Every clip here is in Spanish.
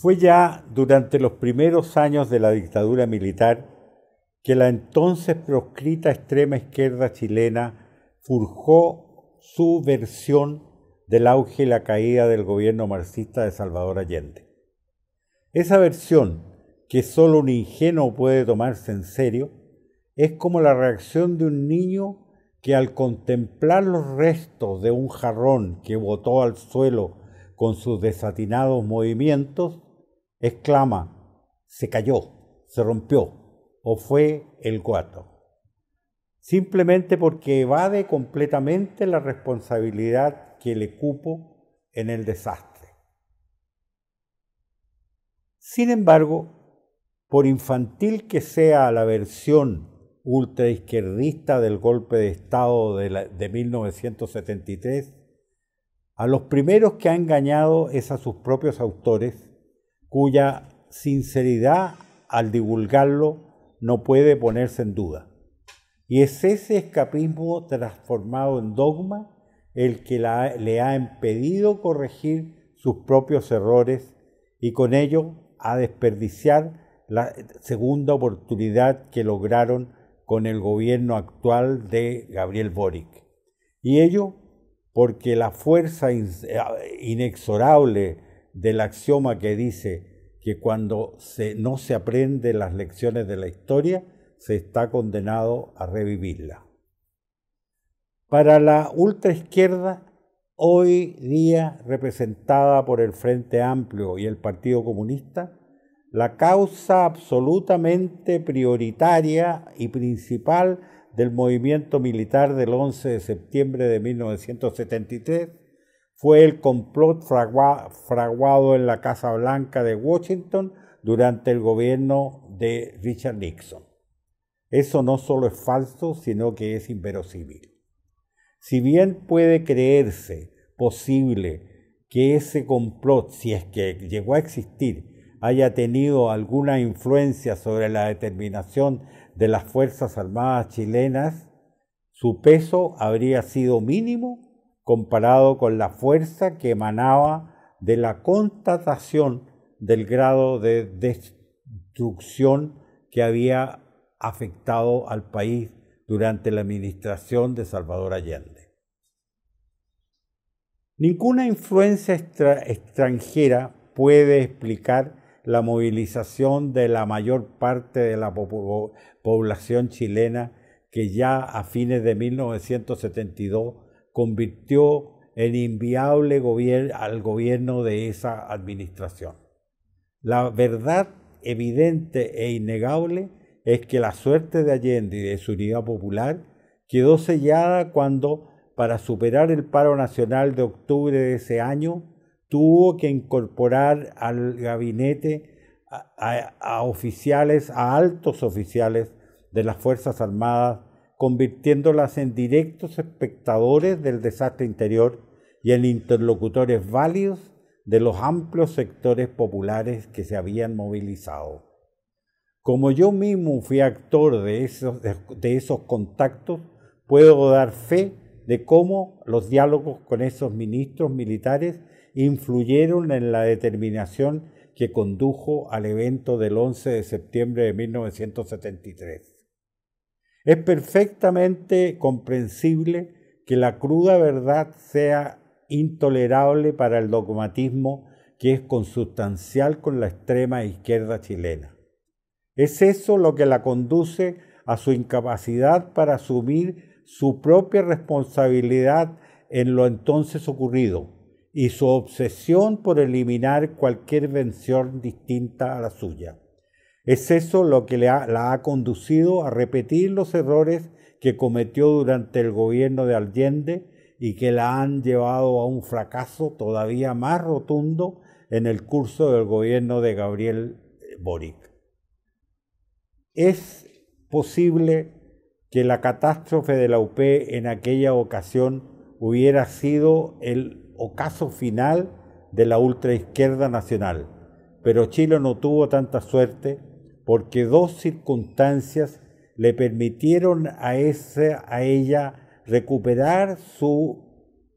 Fue ya durante los primeros años de la dictadura militar que la entonces proscrita extrema izquierda chilena forjó su versión del auge y la caída del gobierno marxista de Salvador Allende. Esa versión, que solo un ingenuo puede tomarse en serio, es como la reacción de un niño que al contemplar los restos de un jarrón que botó al suelo con sus desatinados movimientos, exclama, se cayó, se rompió o fue el guato», Simplemente porque evade completamente la responsabilidad que le cupo en el desastre. Sin embargo, por infantil que sea la versión ultraizquierdista del golpe de Estado de, de 1973, a los primeros que ha engañado es a sus propios autores cuya sinceridad al divulgarlo no puede ponerse en duda. Y es ese escapismo transformado en dogma el que le ha impedido corregir sus propios errores y con ello a desperdiciar la segunda oportunidad que lograron con el gobierno actual de Gabriel Boric. Y ello porque la fuerza eh, inexorable del axioma que dice que cuando no se aprende las lecciones de la historia, se está condenado a revivirla. Para la ultraizquierda, hoy día representada por el Frente Amplio y el Partido Comunista, la causa absolutamente prioritaria y principal del movimiento militar del 11 de septiembre de 1973 fue el complot fraguado en la Casa Blanca de Washington durante el gobierno de Richard Nixon. Eso no solo es falso, sino que es inverosímil. Si bien puede creerse posible que ese complot, si es que llegó a existir, haya tenido alguna influencia sobre la determinación de las Fuerzas Armadas chilenas, su peso habría sido mínimo comparado con la fuerza que emanaba de la constatación del grado de destrucción que había afectado al país durante la administración de Salvador Allende. Ninguna influencia extranjera puede explicar la movilización de la mayor parte de la población chilena que ya a fines de 1972 convirtió en inviable al gobierno de esa administración. La verdad evidente e innegable es que la suerte de Allende y de su unidad popular quedó sellada cuando, para superar el paro nacional de octubre de ese año, tuvo que incorporar al gabinete a oficiales, a altos oficiales de las Fuerzas Armadas convirtiéndolas en directos espectadores del desastre interior y en interlocutores válidos de los amplios sectores populares que se habían movilizado. Como yo mismo fui actor de esos, de esos contactos, puedo dar fe de cómo los diálogos con esos ministros militares influyeron en la determinación que condujo al evento del 11 de septiembre de 1973. Es perfectamente comprensible que la cruda verdad sea intolerable para el dogmatismo que es consustancial con la extrema izquierda chilena. Es eso lo que la conduce a su incapacidad para asumir su propia responsabilidad en lo entonces ocurrido y su obsesión por eliminar cualquier vención distinta a la suya. Es eso lo que la ha conducido a repetir los errores que cometió durante el gobierno de Allende y que la han llevado a un fracaso todavía más rotundo en el curso del gobierno de Gabriel eh, Boric. Es posible que la catástrofe de la UP en aquella ocasión hubiera sido el ocaso final de la ultraizquierda nacional, pero Chile no tuvo tanta suerte porque dos circunstancias le permitieron a, a ella recuperar su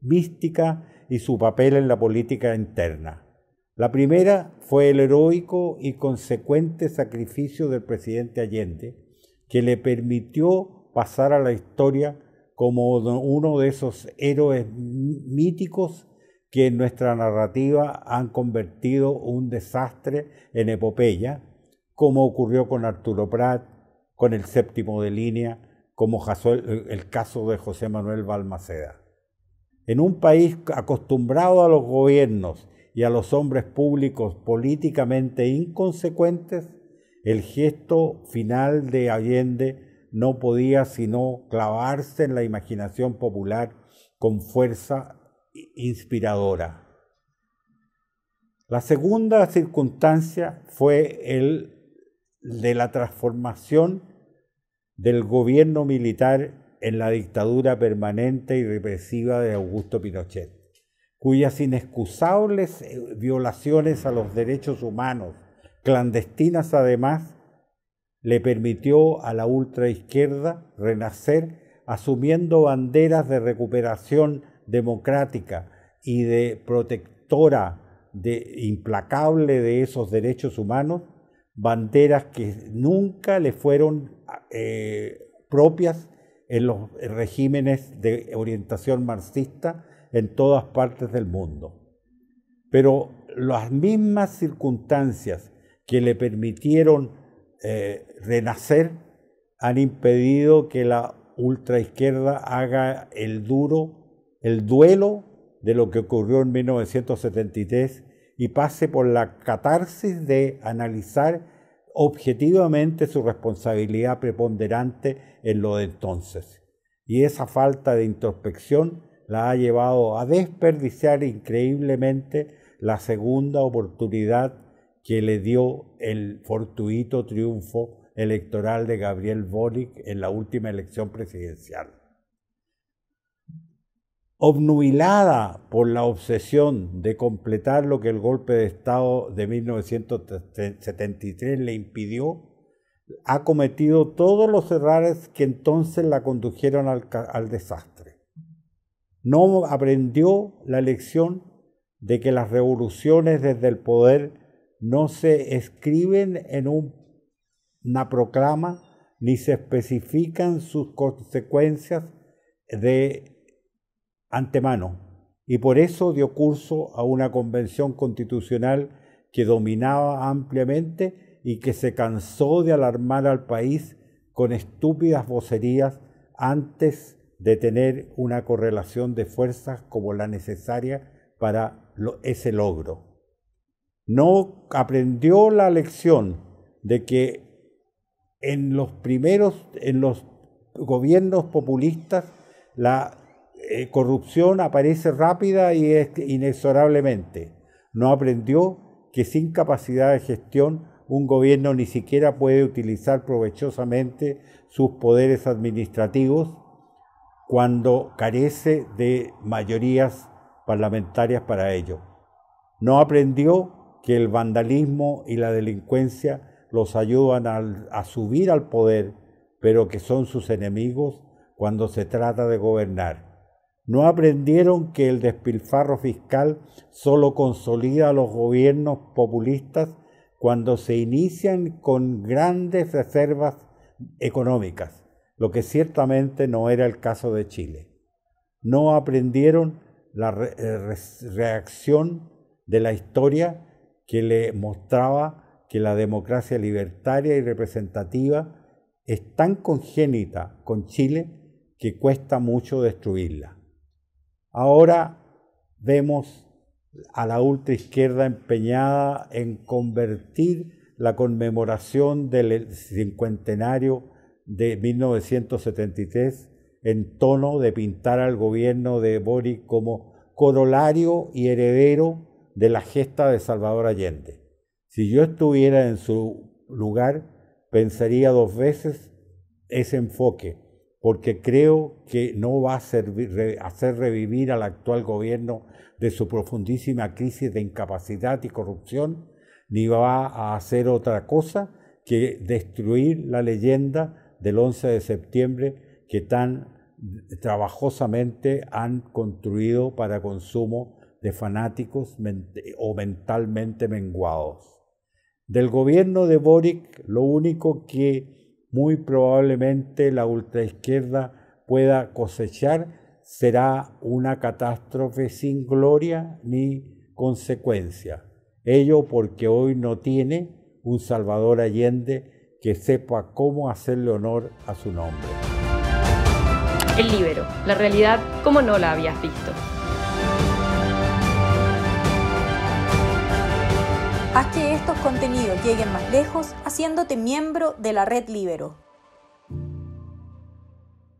mística y su papel en la política interna. La primera fue el heroico y consecuente sacrificio del presidente Allende, que le permitió pasar a la historia como uno de esos héroes míticos que en nuestra narrativa han convertido un desastre en epopeya como ocurrió con Arturo Prat, con el séptimo de línea, como el caso de José Manuel Balmaceda. En un país acostumbrado a los gobiernos y a los hombres públicos políticamente inconsecuentes, el gesto final de Allende no podía sino clavarse en la imaginación popular con fuerza inspiradora. La segunda circunstancia fue el de la transformación del gobierno militar en la dictadura permanente y represiva de Augusto Pinochet, cuyas inexcusables eh, violaciones a los derechos humanos, clandestinas además, le permitió a la ultraizquierda renacer asumiendo banderas de recuperación democrática y de protectora de implacable de esos derechos humanos banderas que nunca le fueron eh, propias en los regímenes de orientación marxista en todas partes del mundo. Pero las mismas circunstancias que le permitieron eh, renacer han impedido que la ultraizquierda haga el duro, el duelo de lo que ocurrió en 1973 y pase por la catarsis de analizar objetivamente su responsabilidad preponderante en lo de entonces. Y esa falta de introspección la ha llevado a desperdiciar increíblemente la segunda oportunidad que le dio el fortuito triunfo electoral de Gabriel Boric en la última elección presidencial obnubilada por la obsesión de completar lo que el golpe de Estado de 1973 le impidió, ha cometido todos los errores que entonces la condujeron al, desastre. No aprendió la lección de que las revoluciones desde el poder no se escriben en un, una proclama ni se especifican sus consecuencias de antemano y por eso dio curso a una convención constitucional que dominaba ampliamente y que se cansó de alarmar al país con estúpidas vocerías antes de tener una correlación de fuerzas como la necesaria para ese logro. No aprendió la lección de que en los primeros, en los gobiernos populistas, la eh, corrupción aparece rápida y inexorablemente. No aprendió que sin capacidad de gestión un gobierno ni siquiera puede utilizar provechosamente sus poderes administrativos cuando carece de mayorías parlamentarias para ello. No aprendió que el vandalismo y la delincuencia los ayudan a subir al poder, pero que son sus enemigos cuando se trata de gobernar. No aprendieron que el despilfarro fiscal solo consolida a los gobiernos populistas cuando se inician con grandes reservas económicas, lo que ciertamente no era el caso de Chile. No aprendieron la eh, reacción de la historia que le mostraba que la democracia libertaria y representativa es tan congénita con Chile que cuesta mucho destruirla. Ahora vemos a la ultraizquierda empeñada en convertir la conmemoración del cincuentenario de 1973 en tono de pintar al gobierno de Boric como corolario y heredero de la gesta de Salvador Allende. Si yo estuviera en su lugar, pensaría dos veces ese enfoque porque creo que no va a hacer revivir al actual gobierno de su profundísima crisis de incapacidad y corrupción, ni va a hacer otra cosa que destruir la leyenda del 11 de septiembre que tan trabajosamente han construido para consumo de fanáticos o mentalmente menguados. Del gobierno de Boric lo único que muy probablemente la ultraizquierda pueda cosechar será una catástrofe sin gloria ni consecuencia. Ello porque hoy no tiene un Salvador Allende que sepa cómo hacerle honor a su nombre. El libero, la realidad como no la habías visto. Haz que estos contenidos lleguen más lejos haciéndote miembro de la red Libero.